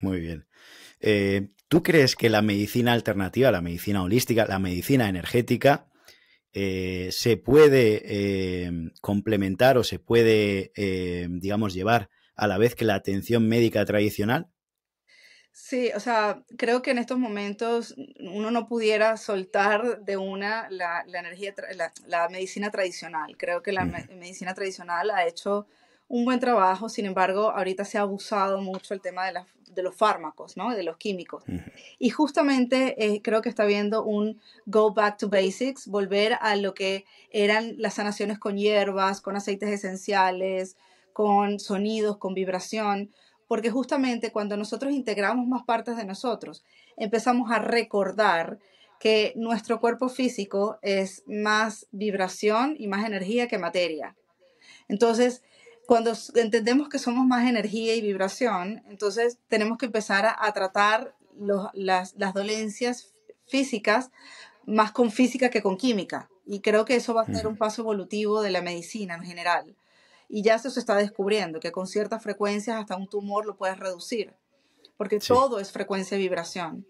Muy bien. Eh, ¿Tú crees que la medicina alternativa, la medicina holística, la medicina energética, eh, se puede eh, complementar o se puede, digamos, llevar a la vez que la atención médica tradicional? Sí, o sea, creo que en estos momentos uno no pudiera soltar de una la, energía, la, medicina tradicional. Creo que la mm. medicina tradicional ha hecho un buen trabajo, sin embargo, ahorita se ha abusado mucho el tema de, los fármacos, ¿no? De los químicos. Y justamente eh, creo que está viendo un go back to basics, volver a lo que eran las sanaciones con hierbas, con aceites esenciales, con sonidos, con vibración, porque justamente cuando nosotros integramos más partes de nosotros, empezamos a recordar que nuestro cuerpo físico es más vibración y más energía que materia. Entonces, cuando entendemos que somos más energía y vibración, entonces tenemos que empezar a, tratar las, dolencias físicas más con física que con química. Y creo que eso va a ser un paso evolutivo de la medicina en general. Y ya se está descubriendo, que con ciertas frecuencias hasta un tumor lo puedes reducir, porque todo es frecuencia y vibración.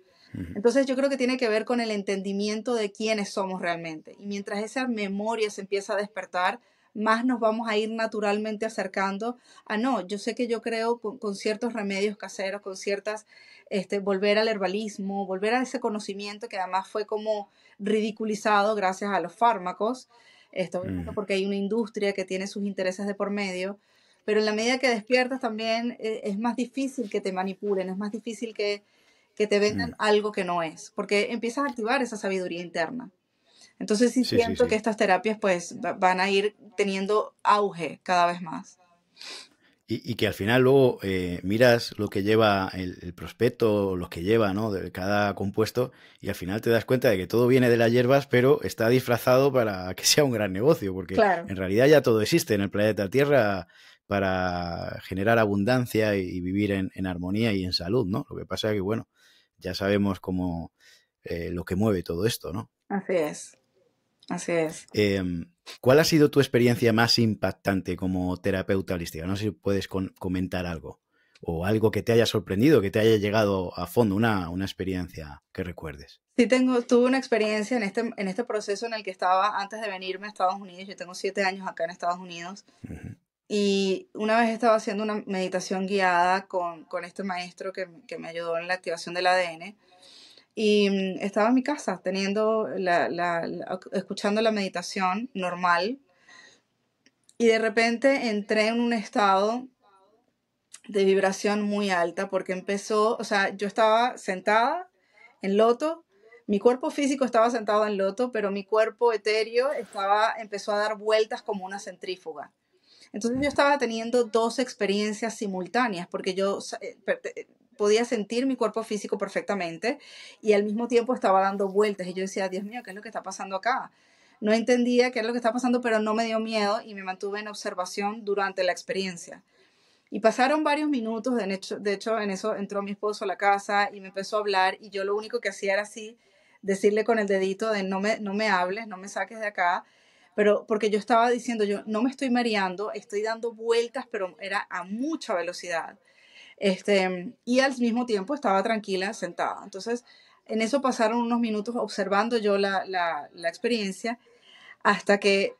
Entonces yo creo que tiene que ver con el entendimiento de quiénes somos realmente. Y mientras esa memoria se empieza a despertar, más nos vamos a ir naturalmente acercando a ah, no, yo sé que yo creo con, ciertos remedios caseros, con ciertas, este, volver al herbalismo, volver a ese conocimiento que además fue como ridiculizado gracias a los fármacos, esto mm. porque hay una industria que tiene sus intereses de por medio, pero en la medida que despiertas también eh, es más difícil que te manipulen, es más difícil que, te vendan mm. algo que no es, porque empiezas a activar esa sabiduría interna. Entonces sí, siento que estas terapias pues van a ir teniendo auge cada vez más. Y, que al final luego eh, miras lo que lleva el, prospecto, lo que lleva ¿no? de cada compuesto, y al final te das cuenta de que todo viene de las hierbas, pero está disfrazado para que sea un gran negocio, porque en realidad ya todo existe en el planeta Tierra para generar abundancia y, vivir en, armonía y en salud, ¿no? Lo que pasa es que, bueno, ya sabemos cómo eh, lo que mueve todo esto, ¿no? Así es. Así es. Em, ¿Cuál ha sido tu experiencia más impactante como terapeuta holística? No sé si puedes comentar algo o algo que te haya sorprendido, que te haya llegado a fondo, una, una experiencia que recuerdes. Sí, tengo, tuve una experiencia en este, en este proceso en el que estaba antes de venirme a Estados Unidos. Yo tengo siete años acá en Estados Unidos. Y una vez estaba haciendo una meditación guiada con, con este maestro que, que, me ayudó en la activación del ADN. Y mm, estaba en mi casa teniendo la, escuchando la meditación normal. Y de repente entré en un estado de vibración muy alta porque empezó, o sea, yo estaba sentada en loto, mi cuerpo físico estaba sentado en loto, pero mi cuerpo etéreo estaba empezó a dar vueltas como una centrífuga. Entonces yo estaba teniendo dos experiencias simultáneas porque yo eh, podía sentir mi cuerpo físico perfectamente y al mismo tiempo estaba dando vueltas y yo decía, Dios mío, ¿qué es lo que está pasando acá? No entendía qué es lo que está pasando, pero no me dio miedo y me mantuve en observación durante la experiencia. Y pasaron varios minutos, de hecho, de hecho en eso entró mi esposo a la casa y me empezó a hablar y yo lo único que hacía era así, decirle con el dedito de no me, no me hables, no me saques de acá, pero porque yo estaba diciendo, yo no me estoy mareando, estoy dando vueltas, pero era a mucha velocidad. Este, y al mismo tiempo estaba tranquila, sentada. Entonces, en eso pasaron unos minutos observando yo la, experiencia hasta que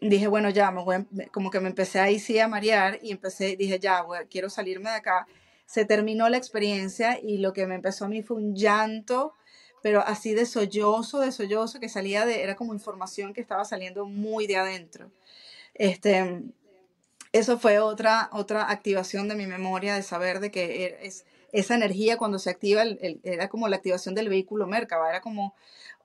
dije, bueno, ya, me como que me empecé ahí sí a marear y empecé, dije, ya, quiero salirme de acá. Se terminó la experiencia y lo que me empezó a mí fue un llanto, pero así de sollozo, de sollozo, que salía de, era como información que estaba saliendo muy de adentro. Este, eso fue otra, otra activación de mi memoria, de saber de que e, es, esa energía cuando se activa el, era como la activación del vehículo Merkaba, era como,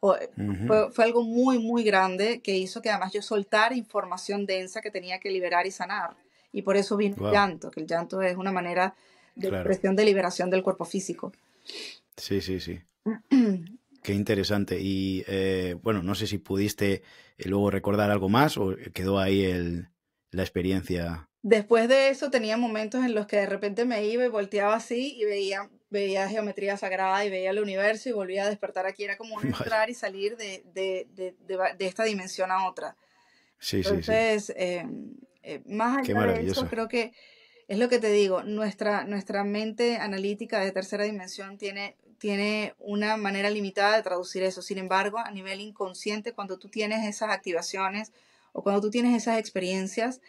fue, algo muy, muy grande que hizo que además yo soltara información densa que tenía que liberar y sanar. Y por eso vino el llanto, que el llanto es una manera de expresión de liberación del cuerpo físico. Sí, sí, sí. Qué interesante. Y eh, bueno, no sé si pudiste eh, luego recordar algo más o quedó ahí el, la experiencia? Después de eso tenía momentos en los que de repente me iba y volteaba así y veía, veía geometría sagrada y veía el universo y volvía a despertar aquí. Era como entrar y salir de, esta dimensión a otra. Sí, Entonces, sí, sí. Em, eh, más allá de eso, creo que es lo que te digo, nuestra, nuestra mente analítica de tercera dimensión tiene, tiene una manera limitada de traducir eso. Sin embargo, a nivel inconsciente, cuando tú tienes esas activaciones, o cuando tú tienes esas experiencias,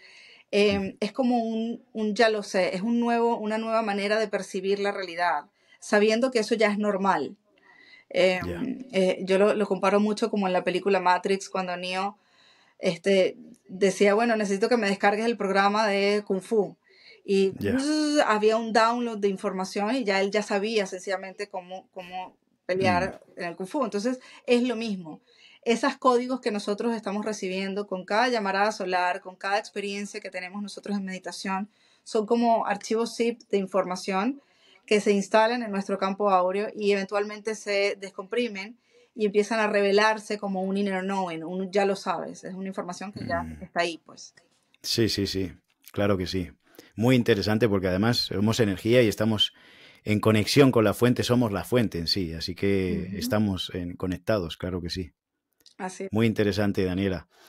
em, es como un, un, ya lo sé, es un nuevo, una nueva manera de percibir la realidad, sabiendo que eso ya es normal. Em, eh, yo lo, comparo mucho como en la película Matrix, cuando Neo este, decía, bueno, necesito que me descargues el programa de Kung Fu. Y había un download de información y ya él ya sabía sencillamente cómo, cómo pelear mm. en el Kung Fu. Entonces es lo mismo esos códigos que nosotros estamos recibiendo con cada llamarada solar, con cada experiencia que tenemos nosotros en meditación, son como archivos zip de información que se instalan en nuestro campo áureo y eventualmente se descomprimen y empiezan a revelarse como un inner knowing, un ya lo sabes, es una información que ya mm. está ahí, pues. Sí, sí, sí, claro que sí. Muy interesante porque además somos energía y estamos en conexión con la fuente, somos la fuente en sí, así que estamos en, conectados, claro que sí. Muy interesante, Daniela.